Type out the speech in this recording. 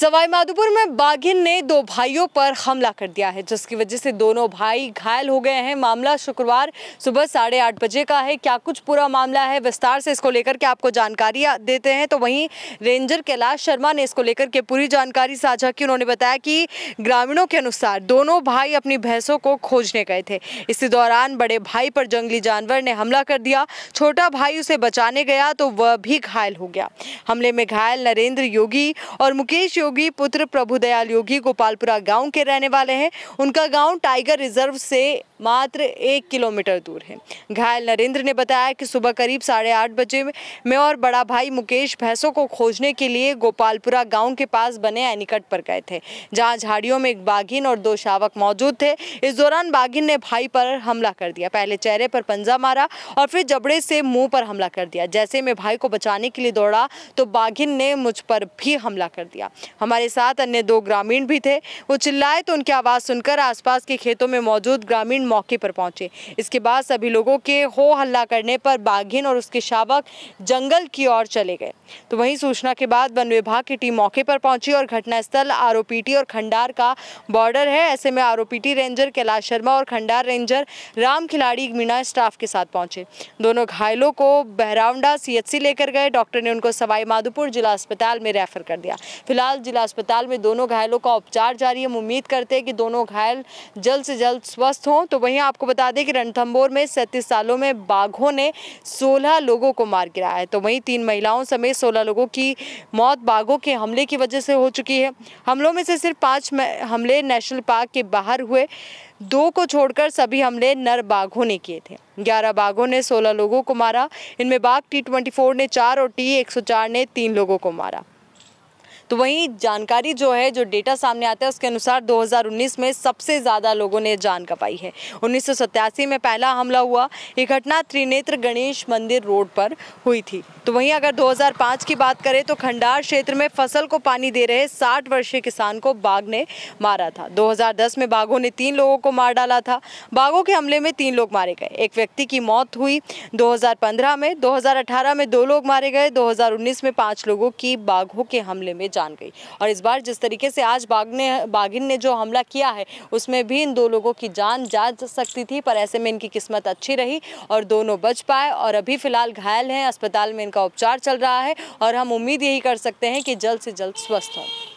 सवाईमाधोपुर में बाघिन ने दो भाइयों पर हमला कर दिया है जिसकी वजह से दोनों भाई घायल हो गए हैं मामला शुक्रवार सुबह साढ़े आठ बजे का है क्या कुछ पूरा मामला है विस्तार से इसको लेकर के आपको जानकारी देते हैं तो वहीं रेंजर कैलाश शर्मा ने इसको लेकर के पूरी जानकारी साझा की उन्होंने बताया कि ग्रामीणों के अनुसार दोनों भाई अपनी भैंसों को खोजने गए थे इसी दौरान बड़े भाई पर जंगली जानवर ने हमला कर दिया छोटा भाई उसे बचाने गया तो वह भी घायल हो गया हमले में घायल नरेंद्र योगी और मुकेश योगी योगी पुत्र प्रभुदयाल योगी गोपालपुरा गांव के रहने वाले हैं उनका गांव टाइगर रिजर्व से मात्र एक किलोमीटर दूर है घायल नरेंद्र ने बताया कि सुबह करीब साढ़े आठ बजे में और बड़ा भाई मुकेश भैंसों को खोजने के लिए गोपालपुरा गांव के पास बने एनिकट पर गए थे जहां झाड़ियों में एक बाघिन और दो शावक मौजूद थे इस दौरान बाघिन ने भाई पर हमला कर दिया पहले चेहरे पर पंजा मारा और फिर जबड़े से मुंह पर हमला कर दिया जैसे मैं भाई को बचाने के लिए दौड़ा तो बाघिन ने मुझ पर भी हमला कर दिया हमारे साथ अन्य दो ग्रामीण भी थे वो चिल्लाए तो उनकी आवाज़ सुनकर आसपास के खेतों में मौजूद ग्रामीण मौके पर पहुंचे इसके बाद सभी लोगों के हो हल्ला करने पर बाघिन और उसके शावक जंगल की ओर चले गए तो वहीं सूचना के बाद वन विभाग की टीम मौके पर पहुंची और घटनास्थल आरोपीटी और खंडार का बॉर्डर है ऐसे में आरोपीटी रेंजर कैलाश शर्मा और खंडार रेंजर राम खिलाड़ी मीना स्टाफ के साथ पहुंचे दोनों घायलों को बहरावंडा सी लेकर गए डॉक्टर ने उनको सवाई माधोपुर जिला अस्पताल में रेफर कर दिया फिलहाल जिला अस्पताल में दोनों घायलों का उपचार जारी है हम उम्मीद करते हैं कि दोनों घायल जल्द से जल्द स्वस्थ हों तो वहीं आपको बता दें कि रणथम्बोर में सैंतीस सालों में बाघों ने सोलह लोगों को मार गिराया है तो वहीं तीन महिलाओं समेत सोलह लोगों की मौत बाघों के हमले की वजह से हो चुकी है हमलों में से सिर्फ पाँच हमले नेशनल पार्क के बाहर हुए दो को छोड़कर सभी हमले नर बाघों ने किए थे ग्यारह बाघों ने सोलह लोगों को मारा इनमें बाघ टी ट्वेंटी फोर ने चार और टी एक सौ चार ने तीन लोगों को मारा तो वहीं जानकारी जो है जो डेटा सामने आता है उसके अनुसार 2019 में सबसे ज़्यादा लोगों ने जान कपाई है उन्नीस में पहला हमला हुआ ये घटना त्रिनेत्र गणेश मंदिर रोड पर हुई थी तो वहीं अगर 2005 की बात करें तो खंडार क्षेत्र में फसल को पानी दे रहे 60 वर्षीय किसान को बाघ ने मारा था 2010 में बाघों ने तीन लोगों को मार डाला था बाघों के हमले में तीन लोग मारे गए एक व्यक्ति की मौत हुई 2015 में 2018 में दो लोग मारे गए 2019 में पाँच लोगों की बाघों के हमले में जान गई और इस बार जिस तरीके से आज बागने बागिन ने जो हमला किया है उसमें भी इन दो लोगों की जान जा सकती थी पर ऐसे में इनकी किस्मत अच्छी रही और दोनों बच पाए और अभी फिलहाल घायल हैं अस्पताल में इनका उपचार चल रहा है और हम उम्मीद यही कर सकते हैं कि जल्द से जल्द स्वस्थ हों